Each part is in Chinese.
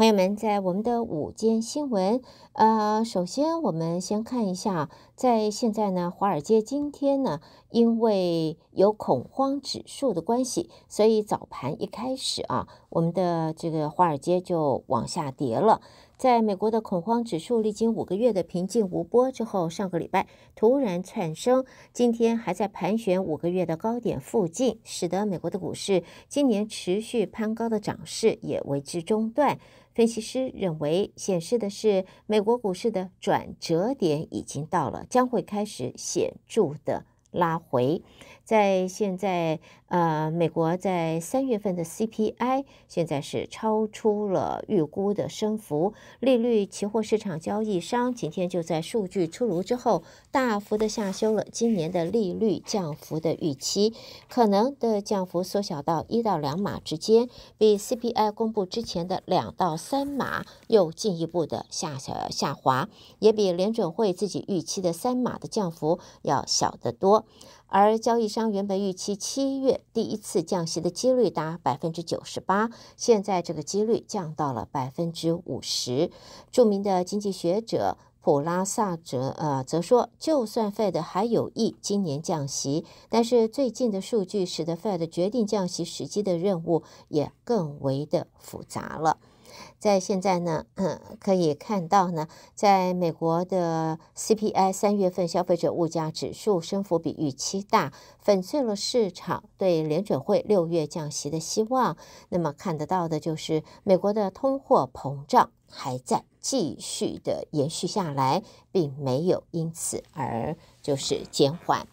朋友们，在我们的午间新闻，呃，首先我们先看一下，在现在呢，华尔街今天呢，因为有恐慌指数的关系，所以早盘一开始啊。我们的这个华尔街就往下跌了，在美国的恐慌指数历经五个月的平静无波之后，上个礼拜突然窜升，今天还在盘旋五个月的高点附近，使得美国的股市今年持续攀高的涨势也为之中断。分析师认为，显示的是美国股市的转折点已经到了，将会开始显著的。拉回，在现在，呃，美国在三月份的 CPI 现在是超出了预估的升幅，利率期货市场交易商今天就在数据出炉之后大幅的下修了今年的利率降幅的预期，可能的降幅缩小到一到两码之间，比 CPI 公布之前的两到三码又进一步的下小下滑，也比联准会自己预期的三码的降幅要小得多。而交易商原本预期七月第一次降息的几率达百分之九十八，现在这个几率降到了百分之五十。著名的经济学者普拉萨则呃则说，就算 Fed 还有意今年降息，但是最近的数据使得 Fed 决定降息时机的任务也更为的复杂了。在现在呢，可以看到呢，在美国的 CPI 三月份消费者物价指数升幅比预期大，粉碎了市场对联准会六月降息的希望。那么看得到的就是美国的通货膨胀还在继续的延续下来，并没有因此而就是减缓。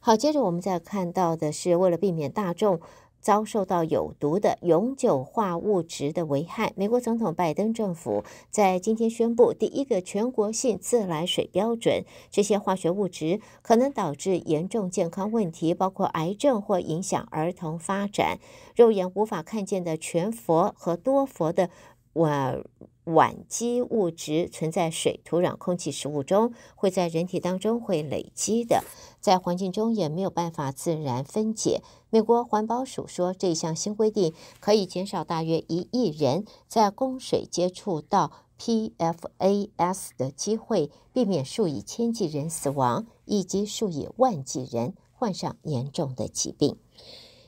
好，接着我们再看到的是，为了避免大众。遭受到有毒的永久化物质的危害。美国总统拜登政府在今天宣布第一个全国性自来水标准。这些化学物质可能导致严重健康问题，包括癌症或影响儿童发展。肉眼无法看见的全佛和多佛的烷。烷基物质存在水、土壤、空气、食物中，会在人体当中会累积的，在环境中也没有办法自然分解。美国环保署说，这项新规定可以减少大约一亿人在供水接触到 p f a s 的机会，避免数以千计人死亡，以及数以万计人患上严重的疾病。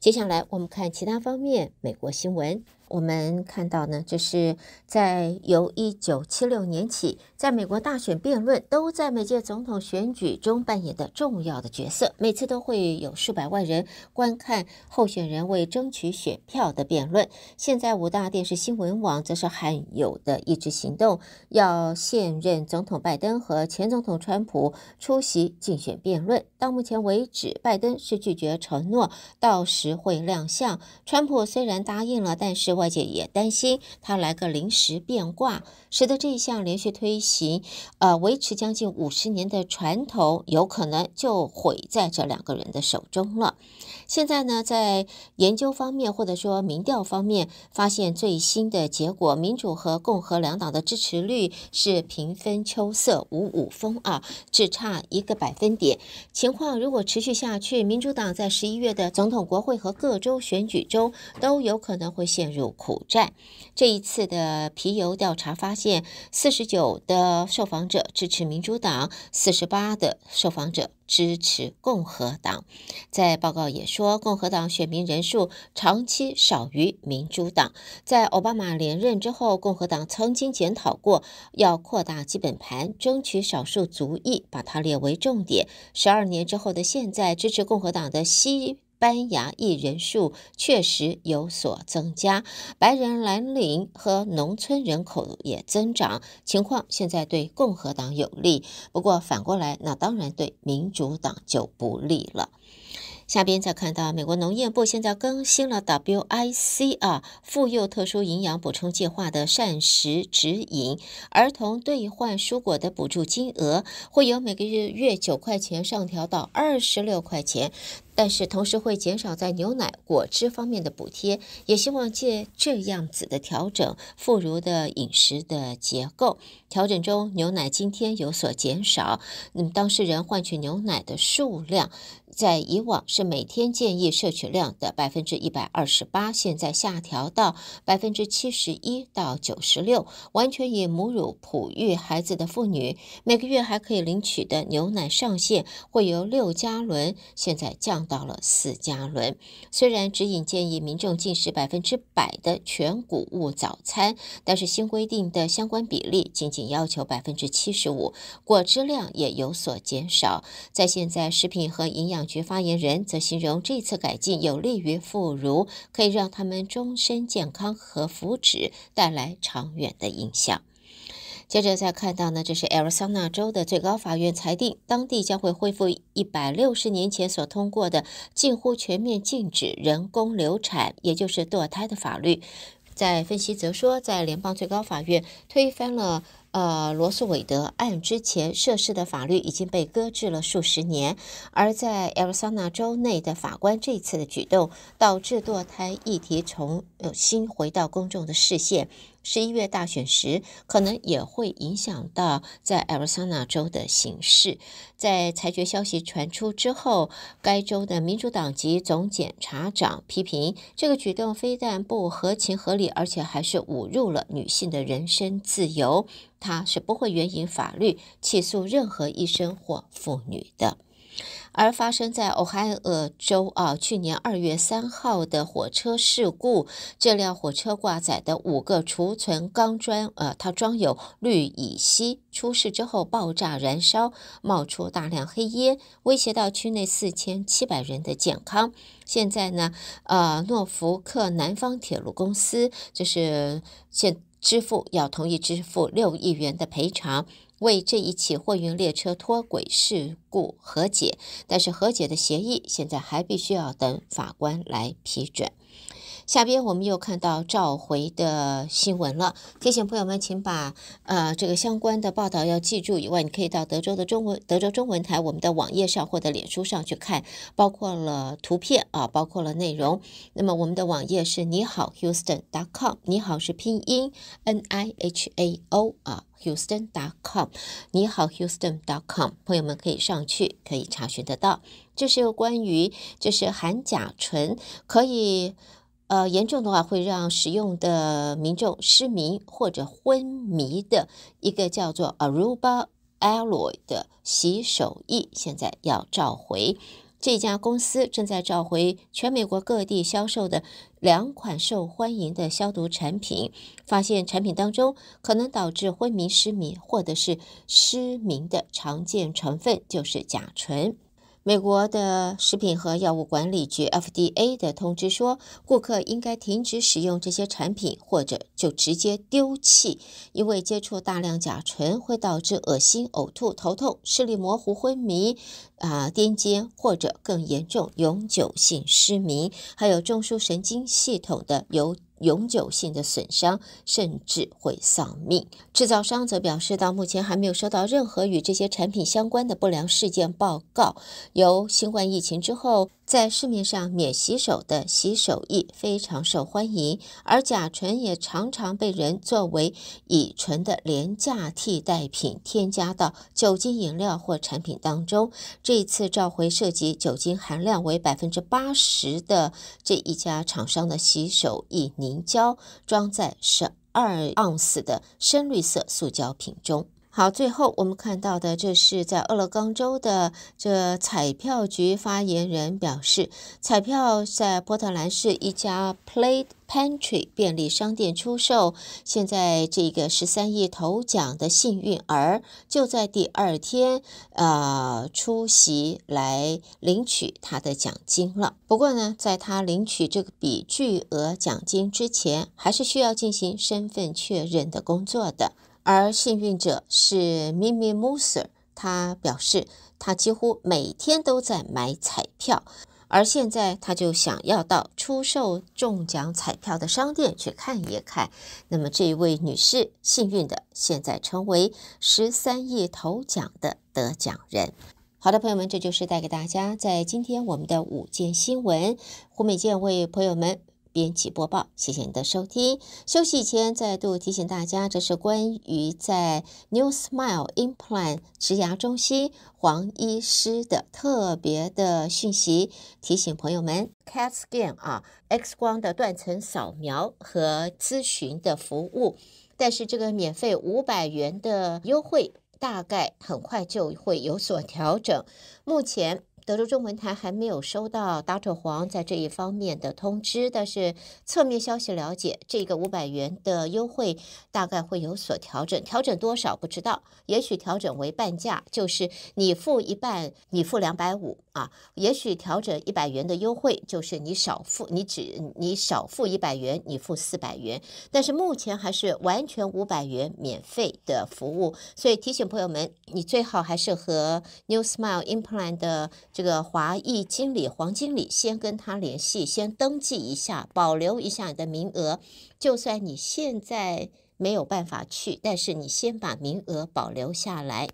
接下来我们看其他方面美国新闻。我们看到呢，就是在由一九七六年起，在美国大选辩论都在每届总统选举中扮演的重要的角色，每次都会有数百万人观看候选人为争取选票的辩论。现在五大电视新闻网则是罕有的一直行动，要现任总统拜登和前总统川普出席竞选辩论。到目前为止，拜登是拒绝承诺到时会亮相，川普虽然答应了，但是外界也担心他来个临时变卦，使得这一项连续推行、呃维持将近五十年的传统，有可能就毁在这两个人的手中了。现在呢，在研究方面或者说民调方面，发现最新的结果，民主和共和两党的支持率是平分秋色，五五分啊，只差一个百分点。情况如果持续下去，民主党在十一月的总统、国会和各州选举中都有可能会陷入。苦战。这一次的皮尤调查发现，四十九的受访者支持民主党，四十八的受访者支持共和党。在报告也说，共和党选民人数长期少于民主党。在奥巴马连任之后，共和党曾经检讨过要扩大基本盘，争取少数族裔，把它列为重点。十二年之后的现在，支持共和党的西。班牙裔人数确实有所增加，白人蓝领和农村人口也增长，情况现在对共和党有利。不过反过来，那当然对民主党就不利了。下边再看到美国农业部现在更新了 WIC 啊，妇幼特殊营养补充计划的膳食指引，儿童兑换蔬果的补助金额会由每个月月九块钱上调到二十六块钱。但是同时会减少在牛奶、果汁方面的补贴，也希望借这样子的调整，妇孺的饮食的结构调整中，牛奶今天有所减少。那么当事人换取牛奶的数量，在以往是每天建议摄取量的百分之一百二十八，现在下调到百分之七十一到九十六。完全以母乳哺育孩子的妇女，每个月还可以领取的牛奶上限会由六加仑现在降。到了四加仑。虽然指引建议民众进食百分之百的全谷物早餐，但是新规定的相关比例仅仅要求百分之七十五，果汁量也有所减少。在现在食品和营养局发言人则形容这次改进有利于妇孺，可以让他们终身健康和福祉带来长远的影响。接着再看到呢，这是亚利桑那州的最高法院裁定，当地将会恢复一百六十年前所通过的近乎全面禁止人工流产，也就是堕胎的法律。在分析则说，在联邦最高法院推翻了呃罗素韦德案之前，涉事的法律已经被搁置了数十年，而在亚利桑那州内的法官这次的举动，导致堕胎议题重新回到公众的视线。十一月大选时，可能也会影响到在艾奥瓦州的形势。在裁决消息传出之后，该州的民主党籍总检察长批评这个举动非但不合情合理，而且还是侮辱了女性的人身自由。他是不会援引法律起诉任何医生或妇女的。而发生在俄亥俄州啊，去年二月三号的火车事故，这辆火车挂载的五个储存钢砖，呃，它装有氯乙烯，出事之后爆炸燃烧，冒出大量黑烟，威胁到区内四千七百人的健康。现在呢，呃，诺福克南方铁路公司就是现支付要同意支付六亿元的赔偿。为这一起货运列车脱轨事故和解，但是和解的协议现在还必须要等法官来批准。下边我们又看到召回的新闻了，提醒朋友们，请把呃这个相关的报道要记住。以外，你可以到德州的中文德州中文台我们的网页上或者脸书上去看，包括了图片啊，包括了内容。那么我们的网页是你好 Houston.com，你好是拼音 N I H A O 啊。Houston.com，你好 Houston.com，朋友们可以上去可以查询得到。这是关于就是含甲醇可以呃严重的话会让使用的民众失明或者昏迷的一个叫做 Aruba Alloy 的洗手液，现在要召回。这家公司正在召回全美国各地销售的两款受欢迎的消毒产品，发现产品当中可能导致昏迷、失明，或者是失明的常见成分就是甲醇。美国的食品和药物管理局 （FDA） 的通知说，顾客应该停止使用这些产品，或者就直接丢弃，因为接触大量甲醇会导致恶心、呕吐、头痛、视力模糊、昏迷、啊癫痫，或者更严重永久性失明，还有中枢神经系统的有永久性的损伤，甚至会丧命。制造商则表示，到目前还没有收到任何与这些产品相关的不良事件报告。由新冠疫情之后。在市面上，免洗手的洗手液非常受欢迎，而甲醇也常常被人作为乙醇的廉价替代品添加到酒精饮料或产品当中。这一次召回涉及酒精含量为百分之八十的这一家厂商的洗手液凝胶，装在十二盎司的深绿色塑胶瓶中。好，最后我们看到的，这是在俄勒冈州的这彩票局发言人表示，彩票在波特兰市一家 Play Pantry 便利商店出售。现在这个十三亿头奖的幸运儿就在第二天，呃，出席来领取他的奖金了。不过呢，在他领取这个笔巨额奖金之前，还是需要进行身份确认的工作的。而幸运者是 Mimi Muser，他表示他几乎每天都在买彩票，而现在他就想要到出售中奖彩票的商店去看一看。那么，这一位女士幸运的现在成为十三亿头奖的得奖人。好的，朋友们，这就是带给大家在今天我们的五件新闻，胡美健为朋友们。编辑播报，谢谢你的收听。休息前再度提醒大家，这是关于在 New Smile Implant 牙牙中心黄医师的特别的讯息，提醒朋友们 CAT Scan 啊 X 光的断层扫描和咨询的服务，但是这个免费五百元的优惠大概很快就会有所调整。目前。德州中文台还没有收到达特黄在这一方面的通知，但是侧面消息了解，这个五百元的优惠大概会有所调整，调整多少不知道，也许调整为半价，就是你付一半，你付两百五。啊，也许调整一百元的优惠，就是你少付，你只你少付一百元，你付四百元。但是目前还是完全五百元免费的服务，所以提醒朋友们，你最好还是和 New Smile Implant 的这个华裔经理黄经理先跟他联系，先登记一下，保留一下你的名额。就算你现在没有办法去，但是你先把名额保留下来。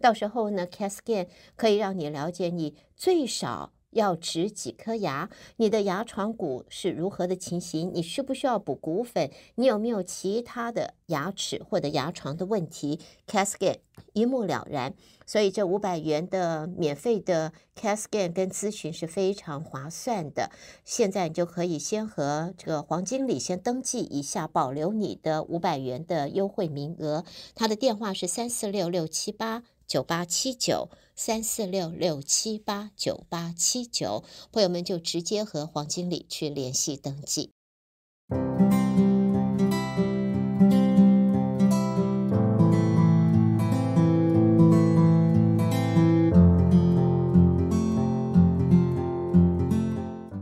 到时候呢，Cassgen 可以让你了解你最少。要植几颗牙？你的牙床骨是如何的情形？你需不需要补骨粉？你有没有其他的牙齿或者牙床的问题 c a s k e n 一目了然，所以这五百元的免费的 c a s k e n 跟咨询是非常划算的。现在你就可以先和这个黄经理先登记一下，保留你的五百元的优惠名额。他的电话是三四六六七八。九八七九三四六六七八九八七九，朋友们就直接和黄经理去联系登记。